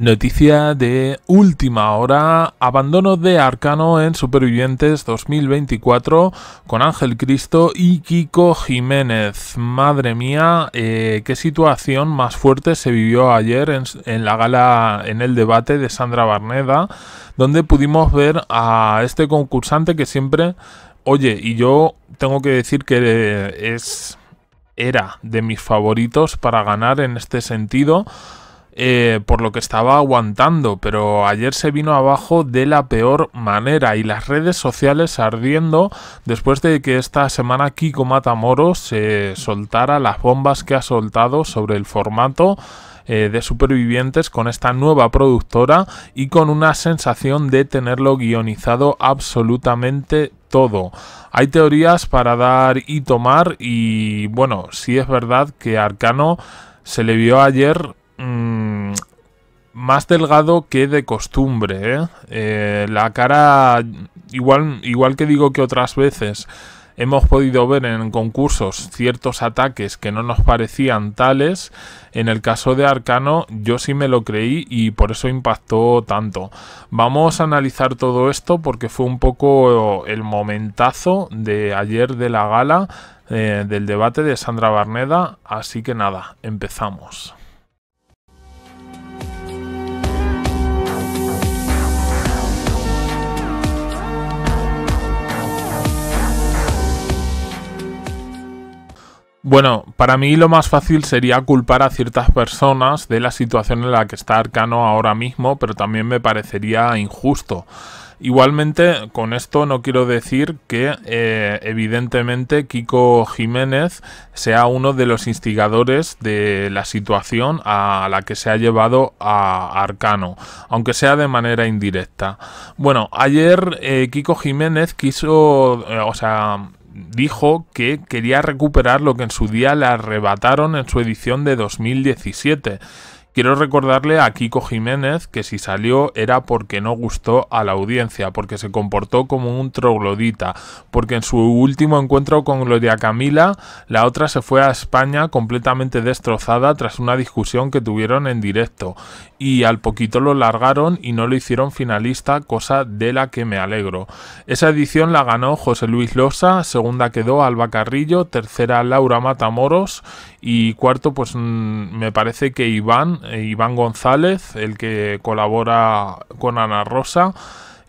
Noticia de última hora, abandono de Arcano en Supervivientes 2024 con Ángel Cristo y Kiko Jiménez. Madre mía, eh, qué situación más fuerte se vivió ayer en, en, la gala, en el debate de Sandra Barneda, donde pudimos ver a este concursante que siempre, oye, y yo tengo que decir que eh, es, era de mis favoritos para ganar en este sentido eh, por lo que estaba aguantando, pero ayer se vino abajo de la peor manera y las redes sociales ardiendo después de que esta semana Kiko Matamoros se soltara las bombas que ha soltado sobre el formato eh, de supervivientes con esta nueva productora y con una sensación de tenerlo guionizado absolutamente todo. Hay teorías para dar y tomar y bueno, si es verdad que Arcano se le vio ayer Mm, más delgado que de costumbre. ¿eh? Eh, la cara, igual, igual que digo que otras veces, hemos podido ver en concursos ciertos ataques que no nos parecían tales. En el caso de Arcano, yo sí me lo creí y por eso impactó tanto. Vamos a analizar todo esto porque fue un poco el momentazo de ayer de la gala eh, del debate de Sandra Barneda. Así que nada, empezamos. Bueno, para mí lo más fácil sería culpar a ciertas personas de la situación en la que está Arcano ahora mismo, pero también me parecería injusto. Igualmente, con esto no quiero decir que eh, evidentemente Kiko Jiménez sea uno de los instigadores de la situación a la que se ha llevado a Arcano, aunque sea de manera indirecta. Bueno, ayer eh, Kiko Jiménez quiso, eh, o sea, dijo que quería recuperar lo que en su día le arrebataron en su edición de 2017. Quiero recordarle a Kiko Jiménez que si salió era porque no gustó a la audiencia, porque se comportó como un troglodita, porque en su último encuentro con Gloria Camila, la otra se fue a España completamente destrozada tras una discusión que tuvieron en directo, y al poquito lo largaron y no lo hicieron finalista, cosa de la que me alegro. Esa edición la ganó José Luis Losa, segunda quedó Alba Carrillo, tercera Laura Matamoros y cuarto pues mm, me parece que Iván eh, Iván González, el que colabora con Ana Rosa.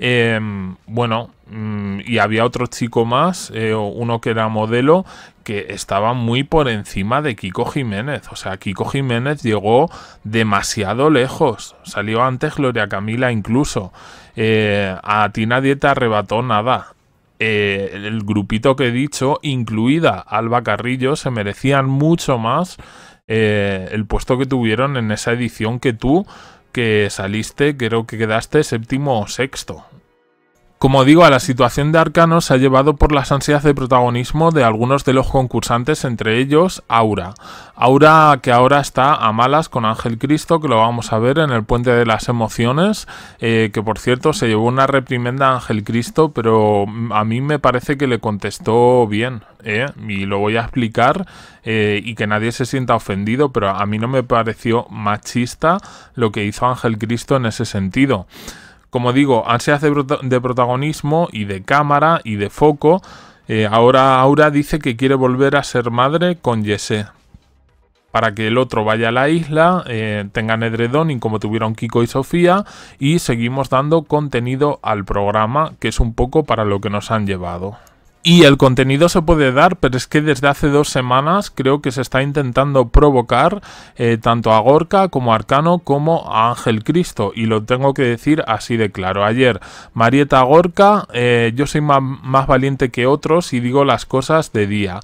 Em, bueno, mm, y había otro chico más, eh, uno que era modelo, que estaba muy por encima de Kiko Jiménez. O sea, Kiko Jiménez llegó demasiado lejos. Salió antes Gloria Camila incluso. Eh, a ti nadie te arrebató nada. el grupito que he dicho, incluida Alba Carrillo, se merecían mucho más eh, el puesto que tuvieron en esa edición que tú que saliste, creo que quedaste séptimo o sexto. Como digo, a la situación de arcanos se ha llevado por las ansias de protagonismo de algunos de los concursantes, entre ellos Aura. Aura que ahora está a malas con Ángel Cristo, que lo vamos a ver en el Puente de las Emociones, eh, que por cierto se llevó una reprimenda a Ángel Cristo, pero a mí me parece que le contestó bien, ¿eh? y lo voy a explicar eh, y que nadie se sienta ofendido, pero a mí no me pareció machista lo que hizo Ángel Cristo en ese sentido. Como digo, se hace de protagonismo y de cámara y de foco. Eh, ahora Aura dice que quiere volver a ser madre con Jesse, Para que el otro vaya a la isla, eh, tenga tengan edredón y como tuvieron Kiko y Sofía. Y seguimos dando contenido al programa, que es un poco para lo que nos han llevado. Y el contenido se puede dar, pero es que desde hace dos semanas creo que se está intentando provocar eh, tanto a Gorka como a Arcano como a Ángel Cristo. Y lo tengo que decir así de claro. Ayer, Marieta Gorka, eh, yo soy más valiente que otros y digo las cosas de día.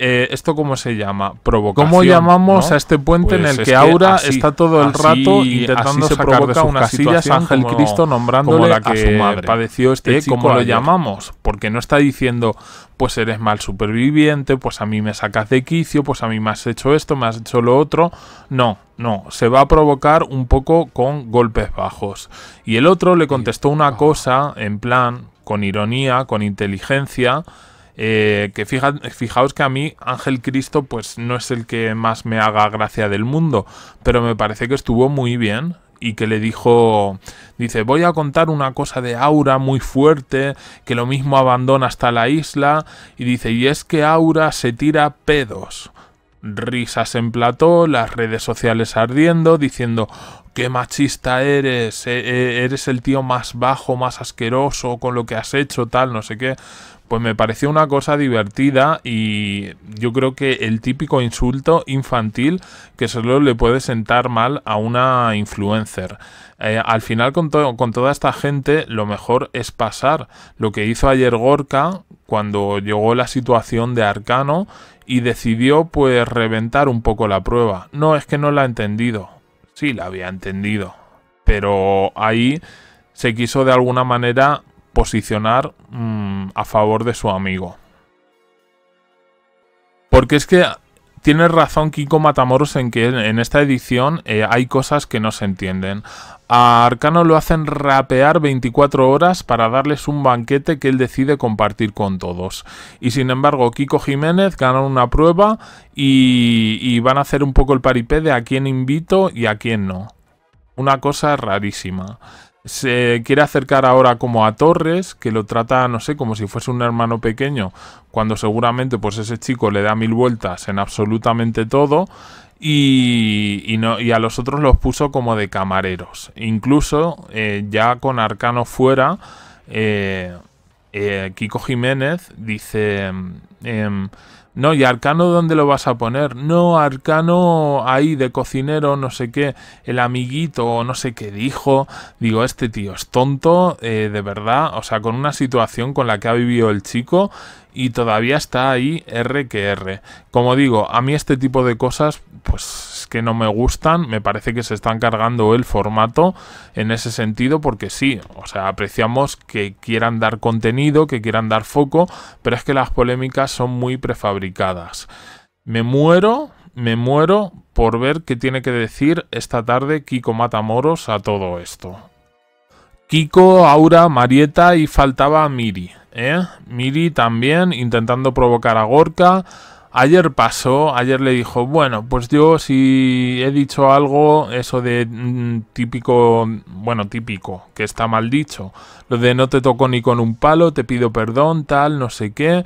Eh, ¿esto cómo se llama? Provocación. ¿Cómo llamamos a este puente en pues el que Aura está todo el rato intentando sacar de sus casillas Ángel Cristo nombrándole la que a su madre. padeció este, este ¿Cómo lo llamamos? Porque no está diciendo, pues eres mal superviviente, pues a mí me sacas de quicio, pues a mí me has hecho esto, me has hecho lo otro. No, no, se va a provocar un poco con golpes bajos. Y el otro le contestó una cosa en plan, con ironía, con inteligencia eh, que fijaos que a mí Ángel Cristo pues no es el que más me haga gracia del mundo, pero me parece que estuvo muy bien y que le dijo, dice, voy a contar una cosa de Aura muy fuerte, que lo mismo abandona hasta la isla, y dice, y es que Aura se tira pedos risas en plató, las redes sociales ardiendo, diciendo qué machista eres, e-, e-, eres el tío más bajo, más asqueroso con lo que has hecho, tal, no sé qué. Pues me pareció una cosa divertida y yo creo que el típico insulto infantil que solo le puede sentar mal a una influencer. Eh, al final con, con toda esta gente lo mejor es pasar lo que hizo ayer Gorka cuando llegó la situación de Arcano y decidió pues reventar un poco la prueba. No es que no la ha entendido, sí la había entendido, pero ahí se quiso de alguna manera posicionar mm, a favor de su amigo. Porque es que tiene razón Kiko Matamoros en que en esta edición eh, hay cosas que no se entienden. A Arcano lo hacen rapear 24 horas para darles un banquete que él decide compartir con todos. Y sin embargo, Kiko Jiménez gana una prueba y, y van a hacer un poco el paripé de a quién invito y a quién no. Una cosa rarísima se quiere acercar ahora como a Torres, que lo trata, no sé, como si fuese un hermano pequeño, cuando seguramente pues ese chico le da mil vueltas en absolutamente todo. Y, y, no, a los otros los puso como de camareros. Incluso eh, ya con Arcano fuera, eh, eh, Kiko Jiménez dice em, no, ¿y Arcano dónde lo vas a poner? No, Arcano ahí de cocinero, no sé qué, el amiguito o no sé qué dijo. Digo, este tío es tonto, eh, de verdad. O sea, con una situación con la que ha vivido el chico, y todavía está ahí R que R. Como digo, a mí este tipo de cosas pues es que no me gustan, me parece que se están cargando el formato en ese sentido porque sí, o sea, apreciamos que quieran dar contenido, que quieran dar foco, pero es que las polémicas son muy prefabricadas. Me muero, me muero por ver qué tiene que decir esta tarde Kiko Matamoros a todo esto. Kiko, Aura, Marieta y faltaba Miri. ¿eh? Miri también intentando provocar a Gorka. Ayer pasó, ayer le dijo, bueno, pues yo si he dicho algo, eso de mm, típico, bueno, típico, que está mal dicho, lo de no te toco ni con un palo, te pido perdón, tal, no sé qué,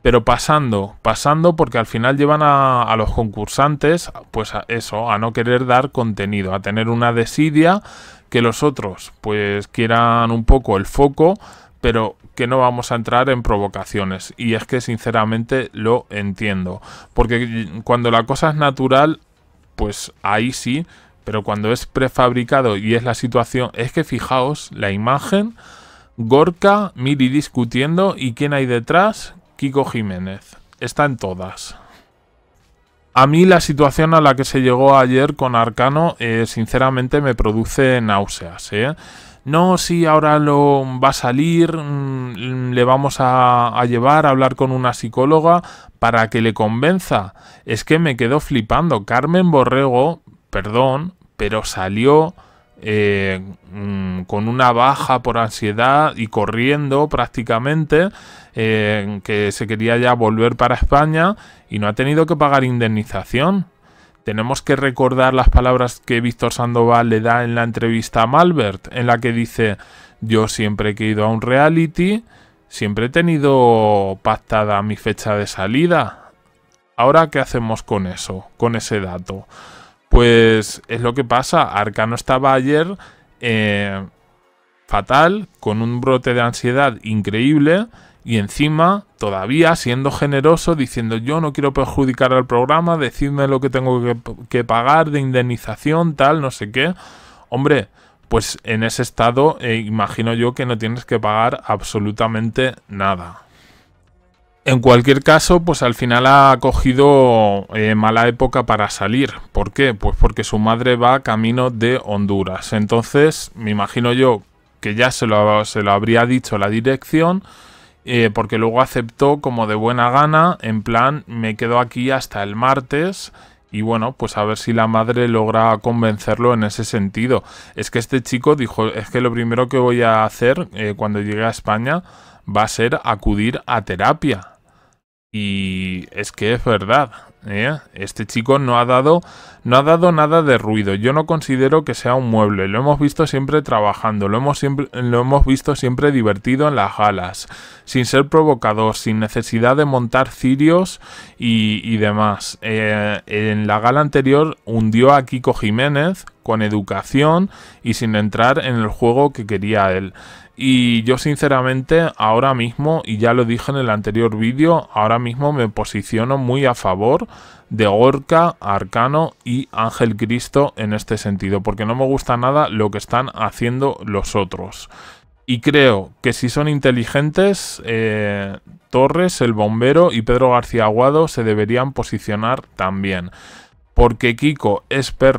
pero pasando, pasando porque al final llevan a, los concursantes, pues eso, a no querer dar contenido, a tener una desidia, que los otros pues quieran un poco el foco, pero que no vamos a entrar en provocaciones. Y es que sinceramente lo entiendo. Porque cuando la cosa es natural, pues ahí sí. Pero cuando es prefabricado y es la situación, es que fijaos la imagen, Gorka, Miri discutiendo y quién hay detrás, Kiko Jiménez. Está en todas. A mí la situación a la que se llegó ayer con Arcano, eh, sinceramente me produce náuseas. ¿eh? no, sí, ahora lo va a salir, mm, le vamos a, llevar a hablar con una psicóloga para que le convenza. Es que me quedo flipando. Carmen Borrego, perdón, pero salió eh, mm, con una baja por ansiedad y corriendo prácticamente, eh, que se quería ya volver para España y no ha tenido que pagar indemnización. Tenemos que recordar las palabras que Víctor Sandoval le da en la entrevista a Malbert, en la que dice, yo siempre he ido a un reality, siempre he tenido pactada mi fecha de salida. Ahora, ¿qué hacemos con eso, con ese dato? Pues es lo que pasa, Arcano estaba ayer eh, fatal, con un brote de ansiedad increíble y encima todavía siendo generoso diciendo yo no quiero perjudicar al programa, decidme lo que tengo que, pagar de indemnización, tal, no sé qué. Hombre, pues en ese estado eh, imagino yo que no tienes que pagar absolutamente nada. En cualquier caso, pues al final ha cogido eh, mala época para salir. ¿Por qué? Pues porque su madre va camino de Honduras. Entonces, me imagino yo que ya se lo, se lo habría dicho la dirección, eh, porque luego aceptó como de buena gana, en plan, me quedo aquí hasta el martes. Y bueno, pues a ver si la madre logra convencerlo en ese sentido. Es que este chico dijo, es que lo primero que voy a hacer eh, cuando llegue a España va a ser acudir a terapia. Y es que es verdad, ¿eh? este chico no ha, dado, no ha dado nada de ruido. Yo no considero que sea un mueble. Lo hemos visto siempre trabajando, lo hemos, siempre, lo hemos visto siempre divertido en las galas, sin ser provocador, sin necesidad de montar cirios y, demás. Eh, en la gala anterior hundió a Kiko Jiménez con educación y sin entrar en el juego que quería él. Y yo sinceramente ahora mismo, y ya lo dije en el anterior vídeo, ahora mismo me posiciono muy a favor de Gorka, Arcano y Ángel Cristo en este sentido, porque no me gusta nada lo que están haciendo los otros. Y creo que si son inteligentes, eh, Torres, el bombero y Pedro García Aguado se deberían posicionar también. Porque Kiko es per